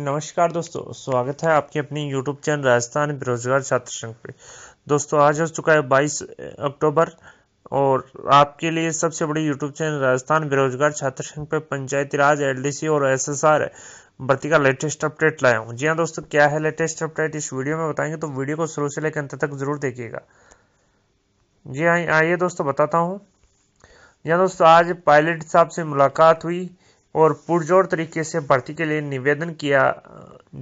नमस्कार दोस्तों स्वागत है आपके अपने यूट्यूब चैनल राजस्थान बेरोजगार छात्र संघ पे दोस्तों आज हो चुका है 22 अक्टूबर और आपके लिए सबसे बड़ी यूट्यूब चैनल राजस्थान बेरोजगार छात्र संघ पे पंचायती राज एलडीसी और एसएसआर भर्ती का लेटेस्ट अपडेट लाया हूँ जी हाँ दोस्तों क्या है लेटेस्ट अपडेट इस वीडियो में बताएंगे तो वीडियो को शुरू से लेकर अंत तक जरूर देखिएगा जी हाँ आइए दोस्तों बताता हूँ जी हाँ दोस्तों आज पायलट साहब से मुलाकात हुई और पुरजोर तरीके से भर्ती के लिए निवेदन किया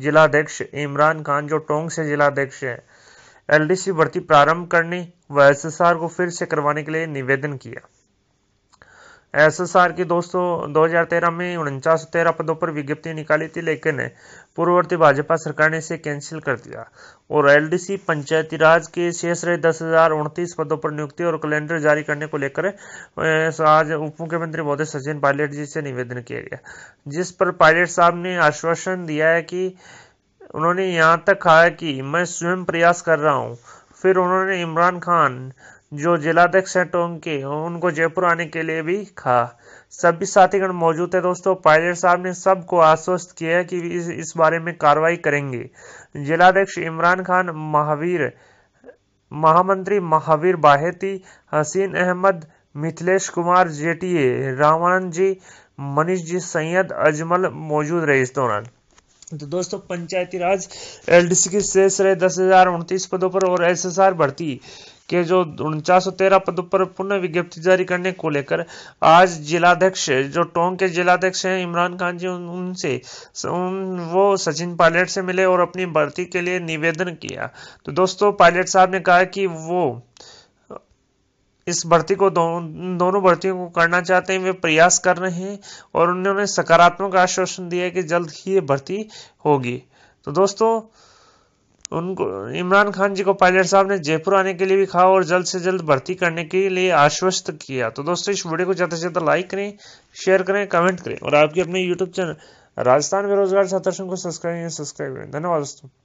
जिलाध्यक्ष इमरान खान जो टोंग से जिलाध्यक्ष है एलडीसी भर्ती प्रारंभ करने व एसएसआर को फिर से करवाने के लिए निवेदन किया आर की दोस्तों 2013 में उनचास तेरह पदों पर विज्ञप्ति निकाली थी लेकिन पूर्ववर्ती भाजपा सरकार ने इसे कैंसिल कर दिया और एलडीसी पंचायती राज के शेष रहे दस हजार उनतीस पदों पर नियुक्ति और कैलेंडर जारी करने को लेकर आज उप मुख्यमंत्री महोदय सचिन पायलट जी से निवेदन किया गया जिस पर पायलट साहब ने आश्वासन दिया है कि उन्होंने यहाँ तक कहा कि मैं स्वयं प्रयास कर रहा हूँ फिर उन्होंने इमरान खान जो जिलाध्यक्ष हैं टोंग तो के उनको जयपुर आने के लिए भी कहा सभी साथीगण मौजूद थे दोस्तों पायलट साहब ने सबको आश्वस्त किया कि इस, इस बारे में कार्रवाई करेंगे जिलाध्यक्ष इमरान खान महावीर महामंत्री महावीर बाहेती हसीन अहमद मिथिलेश कुमार जेटीए रामानंद जी मनीष जी सैयद अजमल मौजूद रहे इस दौरान तो दोस्तों पंचायती राज एलडीसी की शेष रहे दस हजार उनतीस पदों पर और एसएसआर भर्ती के जो उनचास सौ तेरह पदों पर पुनः विज्ञप्ति जारी करने को लेकर आज जिलाध्यक्ष जो टोंग के जिलाध्यक्ष हैं इमरान खान जी उनसे उन, वो सचिन पायलट से मिले और अपनी भर्ती के लिए निवेदन किया तो दोस्तों पायलट साहब ने कहा कि वो इस भर्ती को दो, दोनों भर्तियों को करना चाहते हैं वे प्रयास कर रहे हैं और उन्होंने सकारात्मक आश्वासन दिया है कि जल्द ही ये भर्ती होगी तो दोस्तों उनको इमरान खान जी को पायलट साहब ने जयपुर आने के लिए भी कहा और जल्द से जल्द भर्ती करने के लिए आश्वस्त किया तो दोस्तों इस वीडियो को ज़्यादा से ज़्यादा लाइक करें शेयर करें कमेंट करें और आपके अपने यूट्यूब चैनल राजस्थान बेरोजगार छात्र को सब्सक्राइब सब्सक्राइब करें धन्यवाद दोस्तों